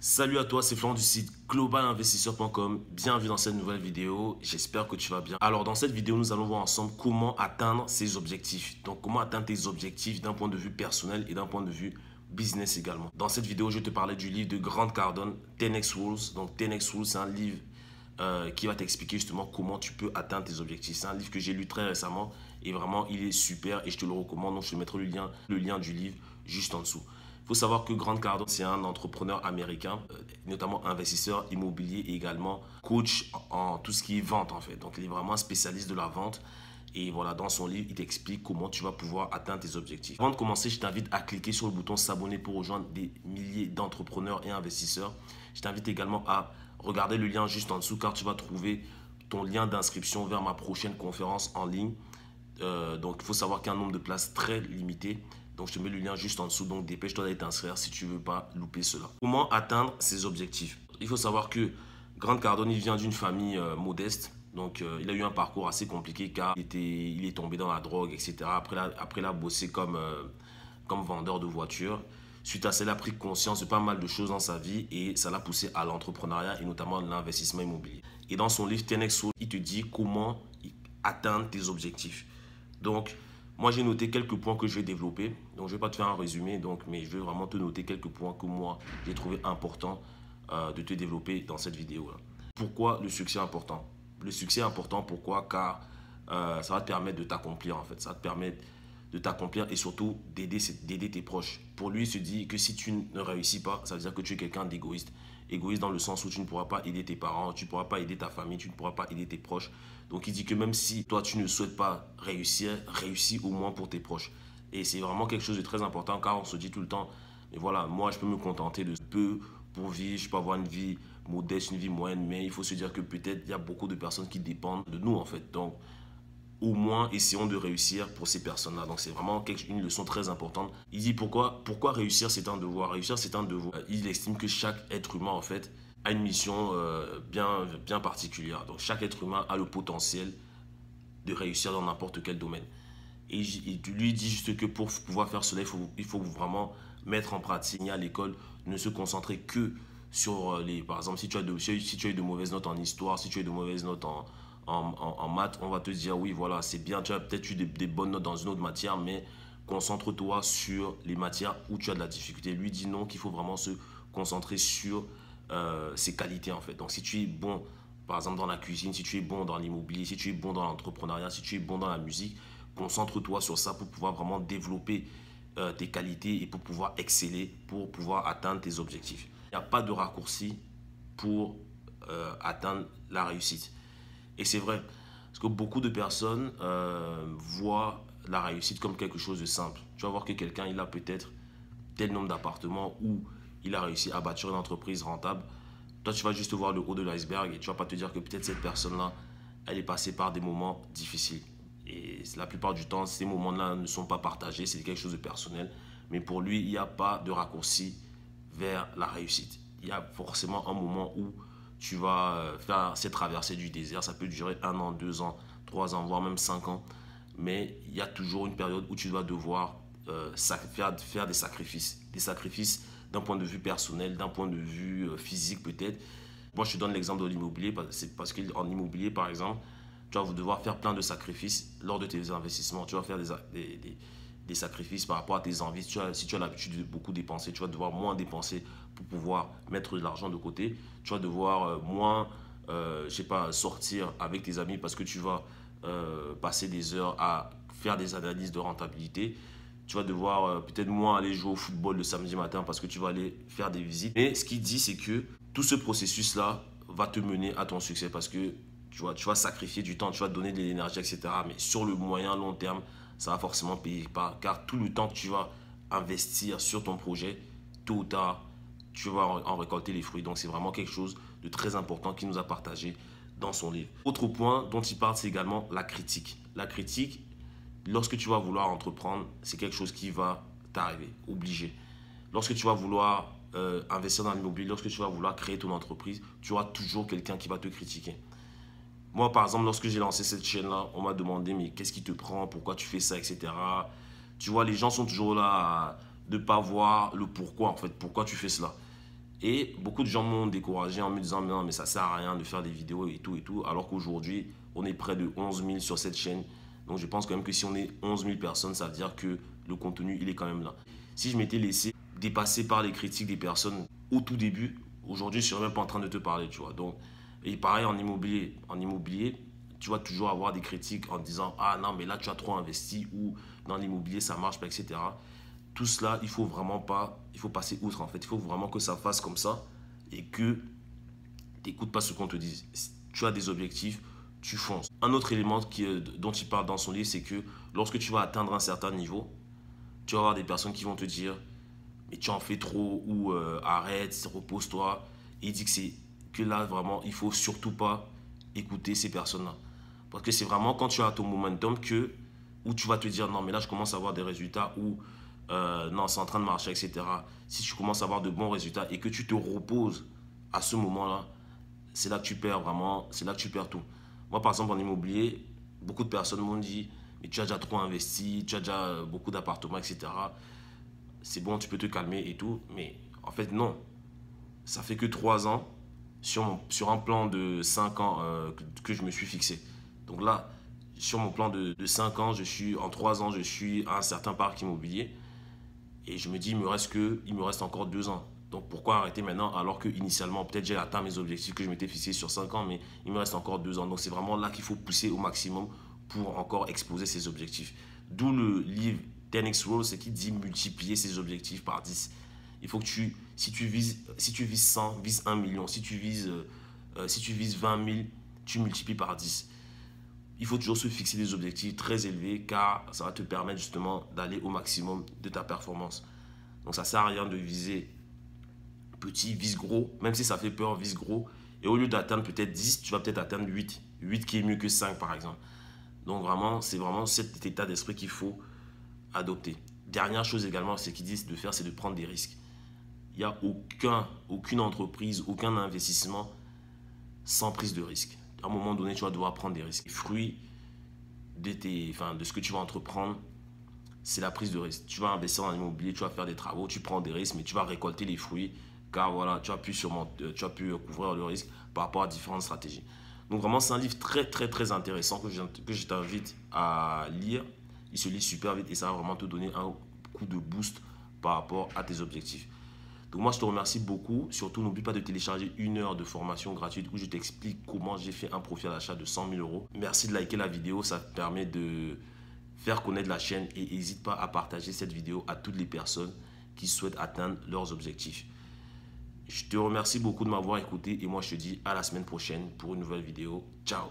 Salut à toi, c'est Florent du site globalinvestisseur.com. Bienvenue dans cette nouvelle vidéo. J'espère que tu vas bien. Alors, dans cette vidéo, nous allons voir ensemble comment atteindre ses objectifs. Donc, comment atteindre tes objectifs d'un point de vue personnel et d'un point de vue business également. Dans cette vidéo, je te parlais du livre de Grant Cardone, 10x Rules. Donc, 10x Rules, c'est un livre euh, qui va t'expliquer justement comment tu peux atteindre tes objectifs. C'est un livre que j'ai lu très récemment et vraiment, il est super et je te le recommande. Donc, je te mettrai le lien, le lien du livre juste en dessous faut savoir que Grant Cardone, c'est un entrepreneur américain, euh, notamment investisseur immobilier et également coach en tout ce qui est vente en fait. Donc il est vraiment spécialiste de la vente. Et voilà, dans son livre, il t'explique comment tu vas pouvoir atteindre tes objectifs. Avant de commencer, je t'invite à cliquer sur le bouton s'abonner pour rejoindre des milliers d'entrepreneurs et investisseurs. Je t'invite également à regarder le lien juste en dessous car tu vas trouver ton lien d'inscription vers ma prochaine conférence en ligne. Euh, donc, il faut savoir qu'il y a un nombre de places très limité. Donc, je te mets le lien juste en dessous. Donc, dépêche-toi d'aller t'inscrire si tu ne veux pas louper cela. Comment atteindre ses objectifs Il faut savoir que Grande Cardone, vient d'une famille euh, modeste. Donc, euh, il a eu un parcours assez compliqué car il, était, il est tombé dans la drogue, etc. Après, il a, après, bossé comme, euh, comme vendeur de voitures. Suite à cela, il a pris conscience de pas mal de choses dans sa vie et ça l'a poussé à l'entrepreneuriat et notamment l'investissement immobilier. Et dans son livre Tenexo, il te dit comment atteindre tes objectifs. Donc, moi, j'ai noté quelques points que je vais développer. Donc, je ne vais pas te faire un résumé, mais je vais vraiment te noter quelques points que moi, j'ai trouvé important euh, de te développer dans cette vidéo. Pourquoi le succès est important Le succès est important, pourquoi Car euh, ça va te permettre de t'accomplir, en fait. Ça va te permettre de t'accomplir et surtout d'aider tes proches. Pour lui, il se dit que si tu ne réussis pas, ça veut dire que tu es quelqu'un d'égoïste. Égoïste dans le sens où tu ne pourras pas aider tes parents, tu ne pourras pas aider ta famille, tu ne pourras pas aider tes proches. Donc il dit que même si toi tu ne souhaites pas réussir, réussis au moins pour tes proches. Et c'est vraiment quelque chose de très important car on se dit tout le temps, mais voilà, moi je peux me contenter de peu pour vivre, je peux avoir une vie modeste, une vie moyenne, mais il faut se dire que peut-être il y a beaucoup de personnes qui dépendent de nous en fait. Donc au moins essayons de réussir pour ces personnes-là. Donc c'est vraiment une leçon très importante. Il dit pourquoi, pourquoi réussir c'est un devoir. Réussir c'est un devoir. Euh, il estime que chaque être humain en fait a une mission euh, bien, bien particulière. Donc chaque être humain a le potentiel de réussir dans n'importe quel domaine. Et il lui dit juste que pour pouvoir faire cela, il faut, vraiment mettre en pratique à l'école, ne se concentrer que sur euh, les... Par exemple, si tu as de, si tu as de mauvaises notes en histoire, si tu as de mauvaises notes en, en, maths, on va te dire oui, voilà, c'est bien, tu as peut-être eu des, bonnes notes dans une autre matière, mais concentre-toi sur les matières où tu as de la difficulté. Lui dit non, qu'il faut vraiment se concentrer sur euh, ses qualités en fait. Donc si tu es bon, par exemple dans la cuisine, si tu es bon dans l'immobilier, si tu es bon dans l'entrepreneuriat, si tu es bon dans la musique, concentre-toi sur ça pour pouvoir vraiment développer euh, tes qualités et pour pouvoir exceller, pour pouvoir atteindre tes objectifs. Il n'y a pas de raccourci pour euh, atteindre la réussite. Et c'est vrai, parce que beaucoup de personnes euh, voient la réussite comme quelque chose de simple. Tu vas voir que quelqu'un, il a peut-être tel nombre d'appartements ou il a réussi à bâtir une entreprise rentable. Toi, tu vas juste voir le haut de l'iceberg et tu vas pas te dire que peut-être cette personne-là, elle est passée par des moments difficiles. Et la plupart du temps, ces moments-là ne sont pas partagés, c'est quelque chose de personnel. Mais pour lui, il n'y a pas de raccourci vers la réussite. Il y a forcément un moment où tu vas faire euh, cette traversée du désert. Ça peut durer un an, deux ans, trois ans, voire même cinq ans. Mais il y a toujours une période où tu dois devoir euh, faire, faire, des sacrifices. Des sacrifices d'un point de vue personnel, d'un point de vue euh, physique peut-être. Moi, je te donne l'exemple de l'immobilier. C'est parce qu'en immobilier, par exemple, tu vas devoir faire plein de sacrifices lors de tes investissements. Tu vas faire des, des, sacrifices par rapport à tes envies. Si tu as l'habitude de beaucoup dépenser, tu vas devoir moins dépenser pour pouvoir mettre de l'argent de côté. Tu vas devoir euh, moins, euh, je sais pas, sortir avec tes amis parce que tu vas euh, passer des heures à faire des analyses de rentabilité. Tu vas devoir euh, peut-être moins aller jouer au football le samedi matin parce que tu vas aller faire des visites. Mais ce qu'il dit, c'est que tout ce processus-là va te mener à ton succès parce que tu, vois, tu vas sacrifier du temps, tu vas donner de l'énergie, etc. Mais sur le moyen long terme, ça va forcément payer pas car tout le temps que tu vas investir sur ton projet, tôt ou tard, tu vas en récolter les fruits. Donc c'est vraiment quelque chose de très important qu'il nous a partagé dans son livre. Autre point dont il parle, c'est également la critique. La critique, lorsque tu vas vouloir entreprendre, c'est quelque chose qui va t'arriver, obligé. Lorsque tu vas vouloir euh, investir dans l'immobilier, lorsque tu vas vouloir créer ton entreprise, tu auras toujours quelqu'un qui va te critiquer. Moi, par exemple, lorsque j'ai lancé cette chaîne-là, on m'a demandé, mais qu'est-ce qui te prend Pourquoi tu fais ça Etc. Tu vois, les gens sont toujours là de ne pas voir le pourquoi, en fait. Pourquoi tu fais cela et beaucoup de gens m'ont découragé en me disant non mais ça sert à rien de faire des vidéos et tout et tout alors qu'aujourd'hui on est près de 11 000 sur cette chaîne donc je pense quand même que si on est 11 000 personnes ça veut dire que le contenu il est quand même là. Si je m'étais laissé dépasser par les critiques des personnes au tout début aujourd'hui je serais même pas en train de te parler tu vois donc et pareil en immobilier en immobilier tu vas toujours avoir des critiques en disant ah non mais là tu as trop investi ou dans l'immobilier ça marche pas etc tout cela, il faut vraiment pas, il faut passer outre en fait. Il faut vraiment que ça fasse comme ça et que tu n'écoutes pas ce qu'on te dit. Tu as des objectifs, tu fonces. Un autre élément dont il parle dans son livre, c'est que lorsque tu vas atteindre un certain niveau, tu vas avoir des personnes qui vont te dire mais tu en fais trop ou euh, arrête, repose-toi. Il dit que c'est que là vraiment, il faut surtout pas écouter ces personnes-là. Parce que c'est vraiment quand tu as ton momentum que où tu vas te dire non mais là je commence à avoir des résultats ou euh, non, c'est en train de marcher, etc. Si tu commences à avoir de bons résultats et que tu te reposes à ce moment-là, c'est là que tu perds vraiment, c'est là que tu perds tout. Moi, par exemple, en immobilier, beaucoup de personnes m'ont dit, mais tu as déjà trop investi, tu as déjà beaucoup d'appartements, etc. C'est bon, tu peux te calmer et tout. Mais en fait, non. Ça fait que trois ans sur, sur un plan de 5 ans euh, que, je me suis fixé. Donc là, sur mon plan de, de 5 ans, je suis, en 3 ans, je suis à un certain parc immobilier. Et je me dis, il me reste, que, il me reste encore deux ans. Donc pourquoi arrêter maintenant alors que initialement peut-être j'ai atteint mes objectifs que je m'étais fixé sur cinq ans mais il me reste encore deux ans. Donc c'est vraiment là qu'il faut pousser au maximum pour encore exposer ses objectifs. D'où le livre 10x c'est qui dit multiplier ses objectifs par 10. Il faut que tu si tu vises si tu vises 100, vise 1 million, si tu vises euh, euh, si tu vises 20 000, tu multiplies par 10 il faut toujours se fixer des objectifs très élevés car ça va te permettre justement d'aller au maximum de ta performance. Donc ça sert à rien de viser petit, vise gros, même si ça fait peur, vise gros. Et au lieu d'atteindre peut-être 10, tu vas peut-être atteindre 8. 8 qui est mieux que 5 par exemple. Donc vraiment, c'est vraiment cet état d'esprit qu'il faut adopter. Dernière chose également, ce qu'ils disent de faire, c'est de prendre des risques. Il n'y a aucun, aucune entreprise, aucun investissement sans prise de risque à un moment donné, tu vas devoir prendre des risques. Les fruits de, tes, de ce que tu vas entreprendre, c'est la prise de risque. Tu vas investir dans l'immobilier, tu vas faire des travaux, tu prends des risques, mais tu vas récolter les fruits car voilà, tu as pu, surmonter, euh, tu as pu euh, couvrir le risque par rapport à différentes stratégies. Donc vraiment, c'est un livre très, très, très intéressant que que je t'invite à lire. Il se lit super vite et ça va vraiment te donner un coup de boost par rapport à tes objectifs. Donc moi, je te remercie beaucoup. Surtout, n'oublie pas de télécharger une heure de formation gratuite où je t'explique comment j'ai fait un profit à l'achat de 100 000 euros. Merci de liker la vidéo, ça te permet de faire connaître la chaîne et n'hésite pas à partager cette vidéo à toutes les personnes qui souhaitent atteindre leurs objectifs. Je te remercie beaucoup de m'avoir écouté et moi je te dis à la semaine prochaine pour une nouvelle vidéo. Ciao